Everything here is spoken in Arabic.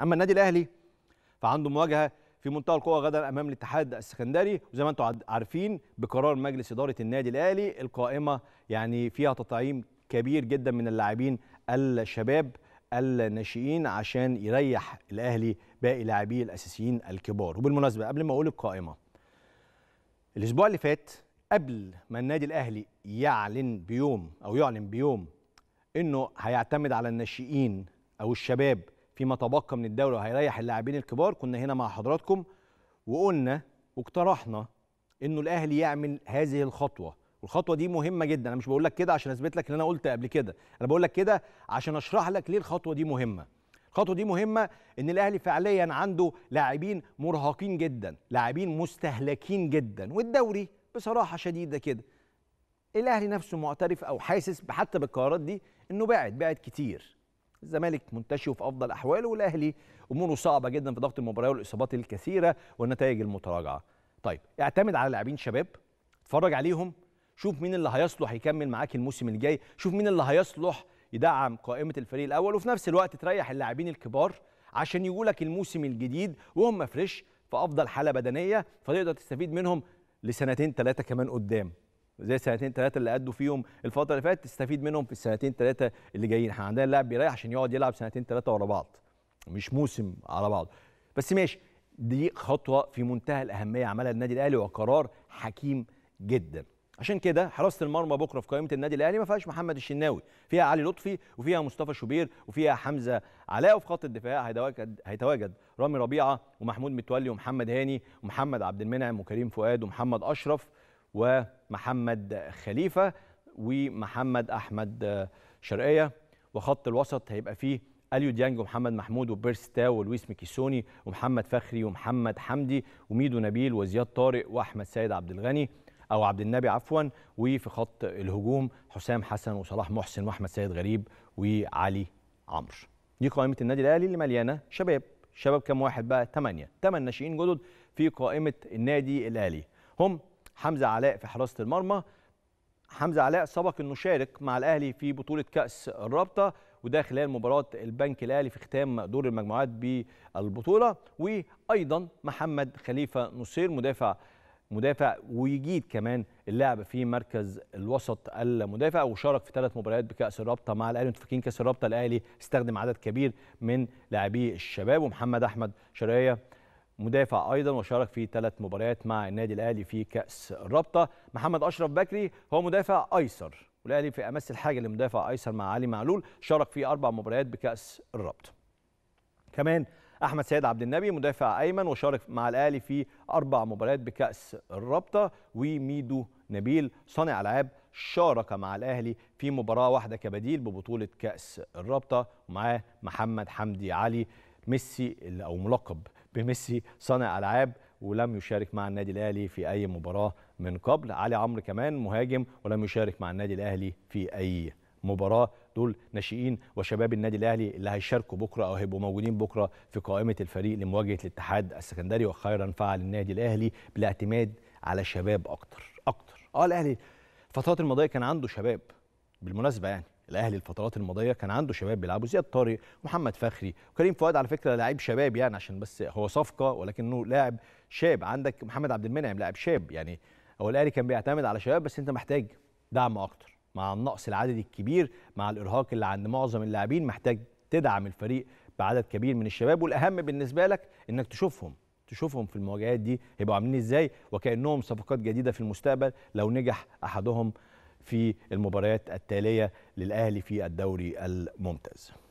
اما النادي الاهلي فعنده مواجهه في منتهى القوه غدا امام الاتحاد السكندري وزي ما انتم عارفين بقرار مجلس اداره النادي الاهلي القائمه يعني فيها تطعيم كبير جدا من اللاعبين الشباب الناشئين عشان يريح الاهلي باقي لاعبيه الاساسيين الكبار وبالمناسبه قبل ما اقول القائمه الاسبوع اللي فات قبل ما النادي الاهلي يعلن بيوم او يعلن بيوم انه هيعتمد على الناشئين او الشباب فيما تبقى من الدوري وهيريح اللاعبين الكبار كنا هنا مع حضراتكم وقلنا واقترحنا انه الاهلي يعمل هذه الخطوه والخطوه دي مهمه جدا انا مش بقول لك كده عشان اثبت لك ان انا قلت قبل كده انا بقول لك كده عشان اشرح لك ليه الخطوه دي مهمه الخطوه دي مهمه ان الاهلي فعليا عنده لاعبين مرهقين جدا لاعبين مستهلكين جدا والدوري بصراحه شديده كده الاهلي نفسه معترف او حاسس حتى بالقرارات دي انه بعد بعد كتير الزمالك منتشي وفي افضل احواله والاهلي اموره صعبه جدا في ضغط المباراه والاصابات الكثيره والنتائج المتراجعه طيب اعتمد على لاعبين شباب اتفرج عليهم شوف مين اللي هيصلح يكمل معاك الموسم الجاي شوف مين اللي هيصلح يدعم قائمه الفريق الاول وفي نفس الوقت تريح اللاعبين الكبار عشان يجوا لك الموسم الجديد وهم فريش في افضل حاله بدنيه فتقدر تستفيد منهم لسنتين ثلاثه كمان قدام زي السنتين ثلاثه اللي قدوا فيهم الفتره اللي فاتت تستفيد منهم في السنتين ثلاثه اللي جايين احنا عندنا اللاعب بيريح عشان يقعد يلعب سنتين ثلاثه ورا بعض مش موسم على بعض بس ماشي دي خطوه في منتهى الاهميه عملها النادي الاهلي وقرار حكيم جدا عشان كده حراسه المرمى بكره في قائمه النادي الاهلي ما فيهاش محمد الشناوي فيها علي لطفي وفيها مصطفى شوبير وفيها حمزه علاء وفي خط الدفاع هيتواجد هيتواجد رامي ربيعه ومحمود متولي ومحمد هاني ومحمد عبد المنعم وكريم فؤاد ومحمد اشرف ومحمد خليفه ومحمد احمد شرقيه وخط الوسط هيبقى فيه اليو ديانج ومحمد محمود وبيرس تاو ولويس ميكيسوني ومحمد فخري ومحمد حمدي وميدو نبيل وزياد طارق واحمد سيد عبد الغني او عبد النبي عفوا وفي خط الهجوم حسام حسن وصلاح محسن واحمد سيد غريب وعلي عمرو دي قائمه النادي الاهلي اللي مليانه شباب شباب كام واحد بقى ثمانية ثمان ناشئين جدد في قائمه النادي الاهلي هم حمزه علاء في حراسه المرمى حمزه علاء سبق انه شارك مع الاهلي في بطوله كاس الرابطه وده خلال مباراه البنك الاهلي في ختام دور المجموعات بالبطوله وايضا محمد خليفه نصير مدافع مدافع ويجيد كمان اللعب في مركز الوسط المدافع وشارك في ثلاث مباريات بكاس الرابطه مع الاهلي متفقين فاكرين كاس الرابطه الاهلي استخدم عدد كبير من لاعبي الشباب ومحمد احمد شرايه مدافع ايضا وشارك في ثلاث مباريات مع النادي الاهلي في كاس الرابطه محمد اشرف بكري هو مدافع ايسر والاهلي في امس الحاجه لمدافع ايسر مع علي معلول شارك في اربع مباريات بكاس الرابطه كمان احمد سيد عبد النبي مدافع ايمن وشارك مع الاهلي في اربع مباريات بكاس الرابطه وميدو نبيل صانع العاب شارك مع الاهلي في مباراه واحده كبديل ببطوله كاس الرابطه ومعاه محمد حمدي علي ميسي او ملقب بميسي صانع العاب ولم يشارك مع النادي الاهلي في اي مباراه من قبل علي عمرو كمان مهاجم ولم يشارك مع النادي الاهلي في اي مباراه دول ناشئين وشباب النادي الاهلي اللي هيشاركوا بكره او هيبقوا موجودين بكره في قائمه الفريق لمواجهه الاتحاد السكندري وخيرا فعل النادي الاهلي بالاعتماد على شباب اكتر اكتر اه الاهلي الفترات الماضيه كان عنده شباب بالمناسبه يعني الاهلي الفترات الماضيه كان عنده شباب بيلعبوا زياد طارق ومحمد فخري وكريم فؤاد على فكره لعيب شباب يعني عشان بس هو صفقه ولكنه لاعب شاب عندك محمد عبد المنعم لاعب شاب يعني هو الاهلي كان بيعتمد على شباب بس انت محتاج دعم اكتر مع النقص العددي الكبير مع الارهاق اللي عند معظم اللاعبين محتاج تدعم الفريق بعدد كبير من الشباب والاهم بالنسبه لك انك تشوفهم تشوفهم في المواجهات دي هيبقوا عاملين ازاي وكانهم صفقات جديده في المستقبل لو نجح احدهم في المباريات التاليه للاهلي في الدوري الممتاز